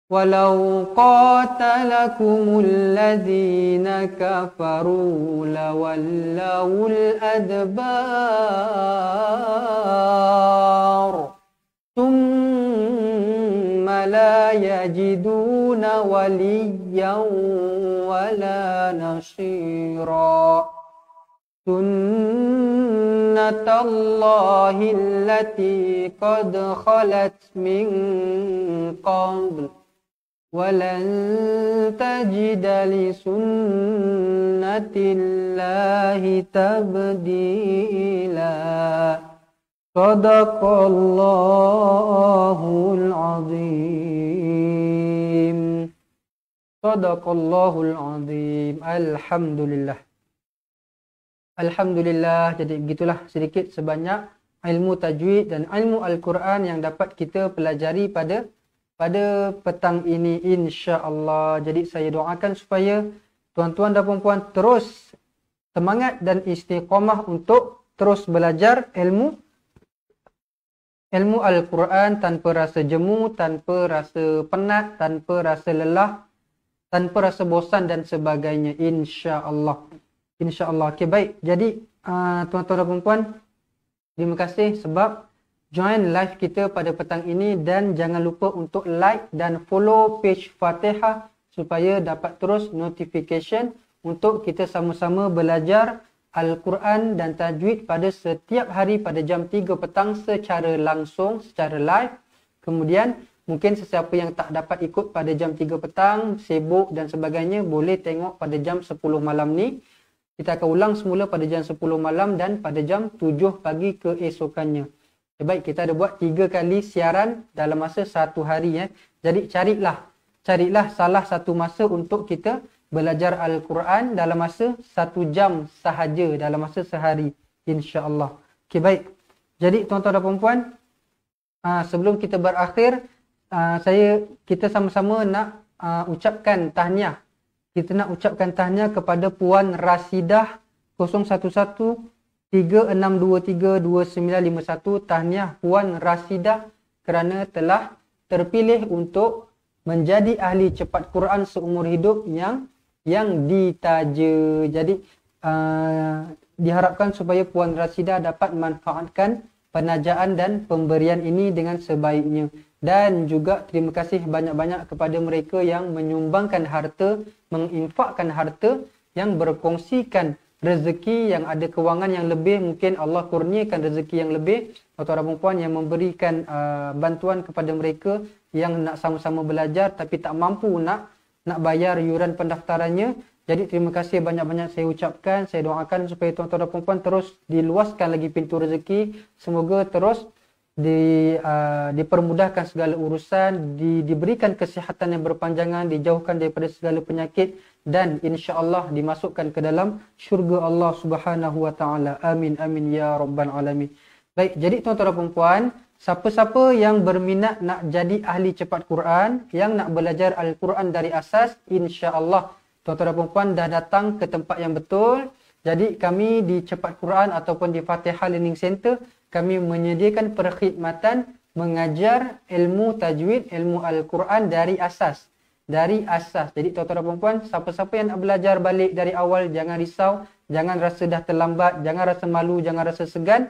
ولو قاتلكم الذين كفروا لولوا الأدبار ثم لا يجدون وليا ولا نصيرا سُنَّةَ اللَّهِ الَّتِي قَدْ خَلَتْ مِنْ قَبْلُ ولن تجد لسنة الله تبديلا صدق الله العظيم صدق الله العظيم الحمد لله Alhamdulillah jadi begitulah sedikit sebanyak ilmu tajwid dan ilmu al-Quran yang dapat kita pelajari pada pada petang ini insya-Allah. Jadi saya doakan supaya tuan-tuan dan puan-puan terus semangat dan istiqamah untuk terus belajar ilmu ilmu al-Quran tanpa rasa jemu, tanpa rasa penat, tanpa rasa lelah, tanpa rasa bosan dan sebagainya insya-Allah. InsyaAllah. Okay, baik. Jadi, ah, tuan-tuan uh, dan perempuan, terima kasih sebab join live kita pada petang ini dan jangan lupa untuk like dan follow page Fatihah supaya dapat terus notification untuk kita sama-sama belajar Al-Quran dan Tajwid pada setiap hari pada jam 3 petang secara langsung, secara live. Kemudian, mungkin sesiapa yang tak dapat ikut pada jam 3 petang, sibuk dan sebagainya, boleh tengok pada jam 10 malam ni kita akan ulang semula pada jam 10 malam dan pada jam 7 pagi keesokannya. Ya, baik, kita ada buat 3 kali siaran dalam masa 1 hari. ya. Jadi carilah, carilah salah satu masa untuk kita belajar Al-Quran dalam masa 1 jam sahaja dalam masa sehari. InsyaAllah. Okey, baik. Jadi tuan-tuan dan perempuan, ah, sebelum kita berakhir, ah, saya kita sama-sama nak ah, ucapkan tahniah kita nak ucapkan tahniah kepada Puan Rasidah 0113623951 tahniah Puan Rasidah kerana telah terpilih untuk menjadi ahli cepat Quran seumur hidup yang yang ditaja. Jadi uh, diharapkan supaya Puan Rasidah dapat manfaatkan penajaan dan pemberian ini dengan sebaiknya dan juga terima kasih banyak-banyak kepada mereka yang menyumbangkan harta, menginfakkan harta yang berkongsikan rezeki yang ada kewangan yang lebih mungkin Allah kurniakan rezeki yang lebih atau orang perempuan yang memberikan uh, bantuan kepada mereka yang nak sama-sama belajar tapi tak mampu nak nak bayar yuran pendaftarannya jadi terima kasih banyak-banyak saya ucapkan saya doakan supaya tuan-tuan dan perempuan terus diluaskan lagi pintu rezeki semoga terus di, uh, dipermudahkan segala urusan, di, diberikan kesihatan yang berpanjangan, dijauhkan daripada segala penyakit dan insya Allah dimasukkan ke dalam syurga Allah subhanahu wa ta'ala. Amin, amin, ya rabban alamin. Baik, jadi tuan-tuan dan perempuan, siapa-siapa yang berminat nak jadi ahli cepat Quran, yang nak belajar Al-Quran dari asas, insya Allah tuan-tuan dan perempuan dah datang ke tempat yang betul. Jadi kami di Cepat Quran ataupun di Fatihah Learning Center kami menyediakan perkhidmatan mengajar ilmu tajwid, ilmu Al-Quran dari asas. Dari asas. Jadi tuan-tuan dan puan-puan, siapa-siapa yang nak belajar balik dari awal, jangan risau. Jangan rasa dah terlambat. Jangan rasa malu. Jangan rasa segan.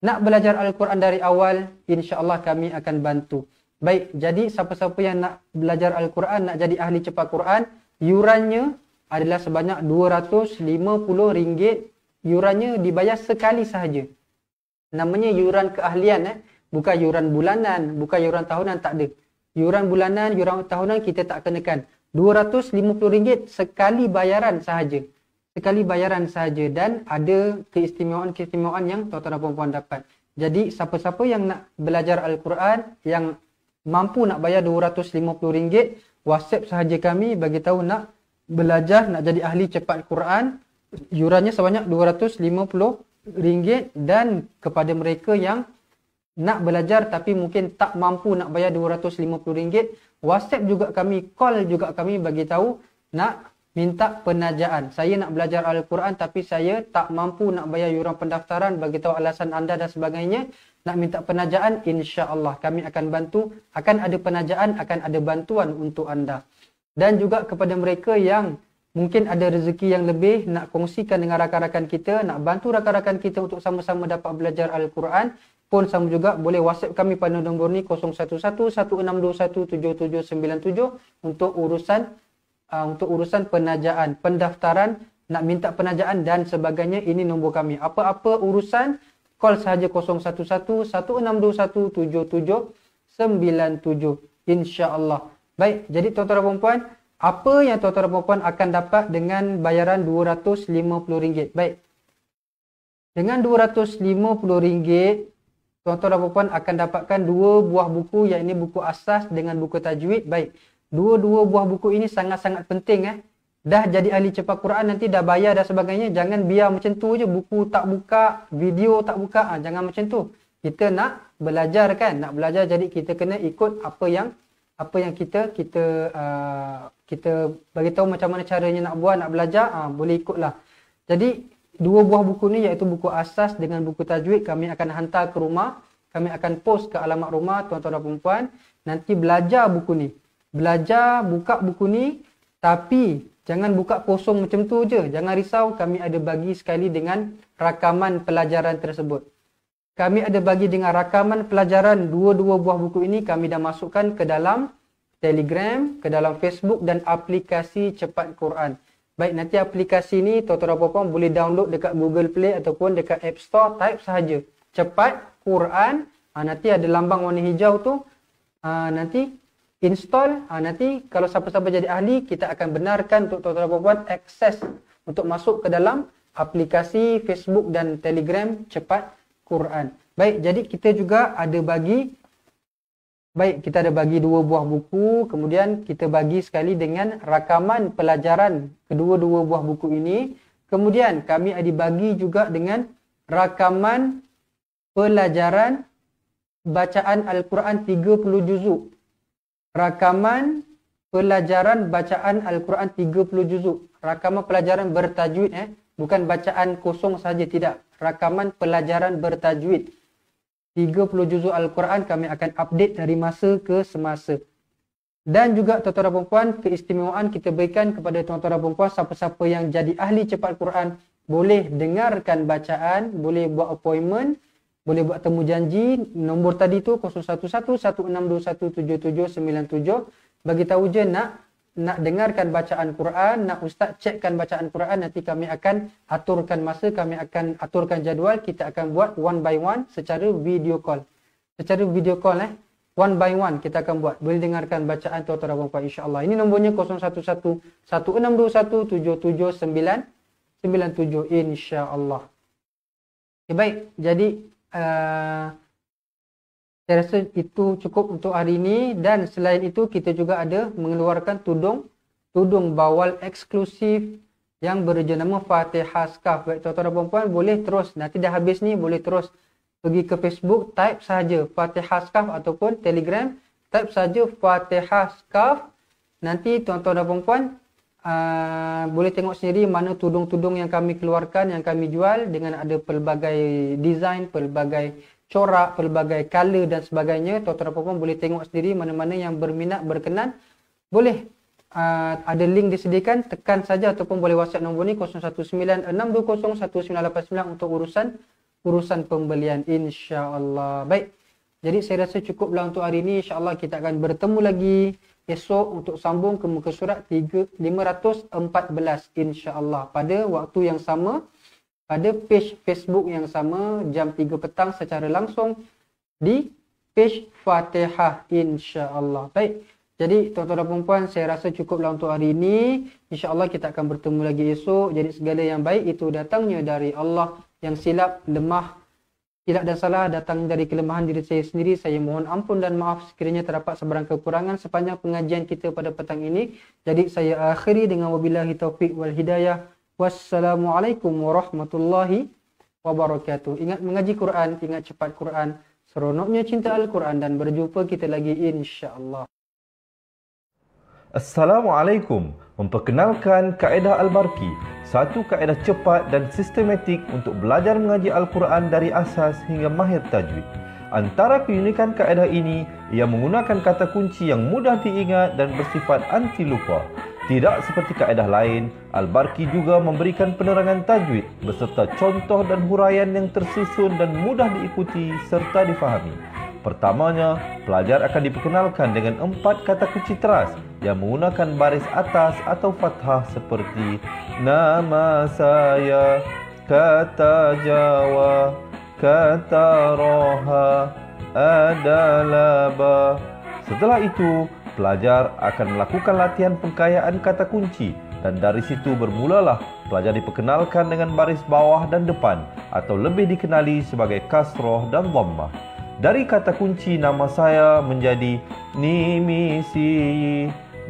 Nak belajar Al-Quran dari awal, insya Allah kami akan bantu. Baik, jadi siapa-siapa yang nak belajar Al-Quran, nak jadi ahli cepat Quran, yurannya adalah sebanyak RM250. Yurannya dibayar sekali sahaja. Namanya yuran keahlian eh. Bukan yuran bulanan, bukan yuran tahunan, tak ada. Yuran bulanan, yuran tahunan kita tak kenakan. RM250 sekali bayaran sahaja. Sekali bayaran sahaja dan ada keistimewaan-keistimewaan yang tuan-tuan dan puan-puan dapat. Jadi siapa-siapa yang nak belajar Al-Quran yang mampu nak bayar RM250, WhatsApp sahaja kami bagi tahu nak belajar, nak jadi ahli cepat Quran, yurannya sebanyak 250 ringgit dan kepada mereka yang nak belajar tapi mungkin tak mampu nak bayar 250 ringgit WhatsApp juga kami call juga kami bagi tahu nak minta penajaan saya nak belajar al-Quran tapi saya tak mampu nak bayar yuran pendaftaran bagi tahu alasan anda dan sebagainya nak minta penajaan insya-Allah kami akan bantu akan ada penajaan akan ada bantuan untuk anda dan juga kepada mereka yang mungkin ada rezeki yang lebih nak kongsikan dengan rakan-rakan kita, nak bantu rakan-rakan kita untuk sama-sama dapat belajar Al-Quran, pun sama juga boleh WhatsApp kami pada nombor ni 011-1621-7797 untuk urusan uh, untuk urusan penajaan, pendaftaran, nak minta penajaan dan sebagainya. Ini nombor kami. Apa-apa urusan, call sahaja 011-1621-7797. InsyaAllah. Baik, jadi tuan-tuan dan puan-puan, apa yang tuan-tuan dan puan-puan akan dapat dengan bayaran RM250? Baik. Dengan RM250, tuan-tuan dan puan-puan akan dapatkan dua buah buku, iaitu buku asas dengan buku tajwid. Baik. Dua-dua buah buku ini sangat-sangat penting. eh. Dah jadi ahli cepat Quran, nanti dah bayar dan sebagainya. Jangan biar macam tu je. Buku tak buka, video tak buka. Ha, jangan macam tu. Kita nak belajar kan? Nak belajar jadi kita kena ikut apa yang apa yang kita kita uh, kita bagi tahu macam mana caranya nak buat, nak belajar, ha, boleh ikutlah. Jadi dua buah buku ni iaitu buku asas dengan buku tajwid kami akan hantar ke rumah. Kami akan post ke alamat rumah tuan-tuan dan puan-puan. Nanti belajar buku ni. Belajar, buka buku ni. Tapi jangan buka kosong macam tu je. Jangan risau kami ada bagi sekali dengan rakaman pelajaran tersebut. Kami ada bagi dengan rakaman pelajaran dua-dua buah buku ini kami dah masukkan ke dalam Telegram, ke dalam Facebook dan aplikasi Cepat Quran. Baik, nanti aplikasi ni tuan-tuan dan puan-puan boleh download dekat Google Play ataupun dekat App Store type sahaja. Cepat Quran. Ha, nanti ada lambang warna hijau tu. Ha, nanti install. Ha, nanti kalau siapa-siapa jadi ahli, kita akan benarkan untuk tuan-tuan dan puan-puan akses untuk masuk ke dalam aplikasi Facebook dan Telegram Cepat Quran. Baik, jadi kita juga ada bagi Baik, kita ada bagi dua buah buku, kemudian kita bagi sekali dengan rakaman pelajaran kedua-dua buah buku ini. Kemudian kami ada bagi juga dengan rakaman pelajaran bacaan Al-Quran 30 juzuk. Rakaman pelajaran bacaan Al-Quran 30 juzuk. Rakaman pelajaran bertajwid eh, bukan bacaan kosong saja tidak. Rakaman pelajaran bertajwid. 30 juzul Al-Quran kami akan update dari masa ke semasa. Dan juga tuan-tuan perempuan, keistimewaan kita berikan kepada tuan-tuan perempuan siapa-siapa yang jadi ahli cepat Quran boleh dengarkan bacaan, boleh buat appointment, boleh buat temu janji. Nombor tadi tu 011 1621 7797 bagi tahu je nak nak dengarkan bacaan Quran, nak ustaz cekkan bacaan Quran, nanti kami akan aturkan masa, kami akan aturkan jadual, kita akan buat one by one secara video call. Secara video call eh. One by one kita akan buat. Boleh dengarkan bacaan tuan-tuan dan puan-puan insya-Allah. Ini nombornya 011-1621-7797 insya-Allah. Okay, baik. Jadi uh, saya rasa itu cukup untuk hari ini dan selain itu kita juga ada mengeluarkan tudung tudung bawal eksklusif yang berjenama Fatihah Scarf. Baik tuan-tuan dan puan-puan boleh terus nanti dah habis ni boleh terus pergi ke Facebook type saja Fatihah Scarf ataupun Telegram type saja Fatihah Scarf. Nanti tuan-tuan dan puan-puan uh, boleh tengok sendiri mana tudung-tudung yang kami keluarkan yang kami jual dengan ada pelbagai design, pelbagai corak, pelbagai color dan sebagainya. Tuan-tuan dan puan boleh tengok sendiri mana-mana yang berminat, berkenan. Boleh. Uh, ada link disediakan. Tekan saja ataupun boleh WhatsApp nombor ni 019-620-1989 untuk urusan urusan pembelian. InsyaAllah. Baik. Jadi saya rasa cukuplah untuk hari ini. InsyaAllah kita akan bertemu lagi esok untuk sambung ke muka surat 514. InsyaAllah. Pada waktu yang sama pada page Facebook yang sama jam 3 petang secara langsung di page Fatihah insya-Allah. Baik. Jadi tuan-tuan dan puan saya rasa cukuplah untuk hari ini. Insya-Allah kita akan bertemu lagi esok. Jadi segala yang baik itu datangnya dari Allah. Yang silap, lemah, silap dan salah datang dari kelemahan diri saya sendiri. Saya mohon ampun dan maaf sekiranya terdapat sebarang kekurangan sepanjang pengajian kita pada petang ini. Jadi saya akhiri dengan wabillahi taufik wal hidayah. Wassalamualaikum warahmatullahi wabarakatuh. Ingat mengaji Quran, ingat cepat Quran, seronoknya cinta Al-Quran dan berjumpa kita lagi insya-Allah. Assalamualaikum. Memperkenalkan kaedah Al-Barqi, satu kaedah cepat dan sistematik untuk belajar mengaji Al-Quran dari asas hingga mahir tajwid. Antara keunikan kaedah ini, ia menggunakan kata kunci yang mudah diingat dan bersifat anti lupa. Tidak seperti kaedah lain, Al-Barki juga memberikan penerangan tajwid beserta contoh dan huraian yang tersusun dan mudah diikuti serta difahami. Pertamanya, pelajar akan diperkenalkan dengan empat kata kunci teras yang menggunakan baris atas atau fathah seperti Nama saya, kata Jawa, kata Roha, adalah bah. Setelah itu, pelajar akan melakukan latihan pengkayaan kata kunci dan dari situ bermulalah pelajar diperkenalkan dengan baris bawah dan depan atau lebih dikenali sebagai kasroh dan dhammah. Dari kata kunci nama saya menjadi Si Nimisi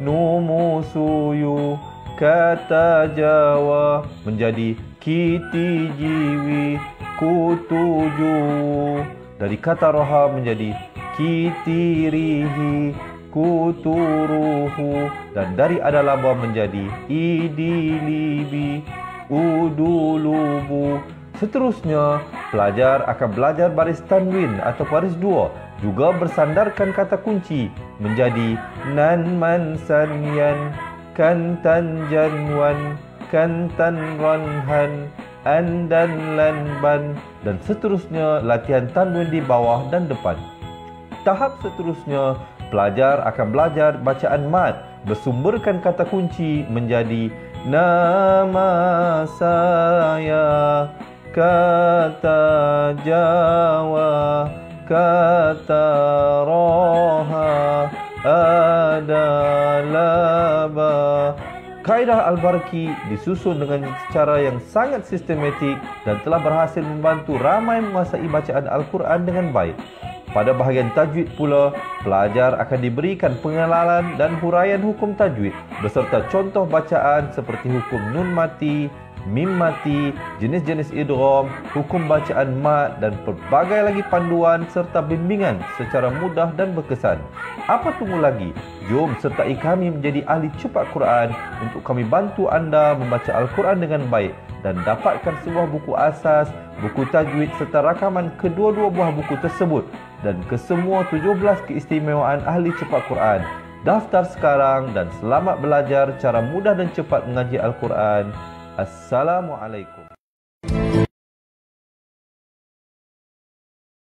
Numusuyu Kata Jawa menjadi Kiti Jiwi Kutuju Dari kata roha menjadi Kitirihi Kutuju kuturuhu dan dari adalaba menjadi idilibi udulubu seterusnya pelajar akan belajar baris tanwin atau baris dua juga bersandarkan kata kunci menjadi nan man sanyan kan tan janwan kan tan ranhan andan lanban dan seterusnya latihan tanwin di bawah dan depan tahap seterusnya Pelajar akan belajar bacaan mat bersumberkan kata kunci menjadi nama saya kata Jawa kata roha adalah ba Kaedah Al-Barki disusun dengan cara yang sangat sistematik dan telah berhasil membantu ramai menguasai bacaan Al-Quran dengan baik. Pada bahagian tajwid pula, pelajar akan diberikan pengenalan dan huraian hukum tajwid beserta contoh bacaan seperti hukum nun mati, mim mati, jenis-jenis idrom, hukum bacaan mat dan pelbagai lagi panduan serta bimbingan secara mudah dan berkesan. Apa tunggu lagi? Jom sertai kami menjadi ahli cepat Quran untuk kami bantu anda membaca Al-Quran dengan baik dan dapatkan sebuah buku asas, buku tajwid serta rakaman kedua-dua buah buku tersebut dan kesemua 17 keistimewaan ahli cepat Quran. Daftar sekarang dan selamat belajar cara mudah dan cepat mengaji Al-Quran. Assalamualaikum.